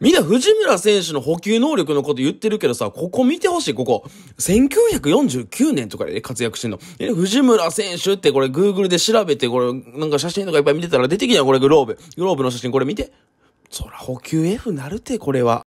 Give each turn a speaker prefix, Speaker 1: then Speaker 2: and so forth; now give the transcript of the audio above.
Speaker 1: みんな藤村選手の補給能力のこと言ってるけどさ、ここ見てほしい、ここ。1949年とかで活躍してんの。え、藤村選手ってこれ Google で調べて、これな
Speaker 2: んか写真とかいっぱい見てたら出てきたよ、これグローブ。グローブの写真これ見て。
Speaker 3: そら補給 F なるて、これは。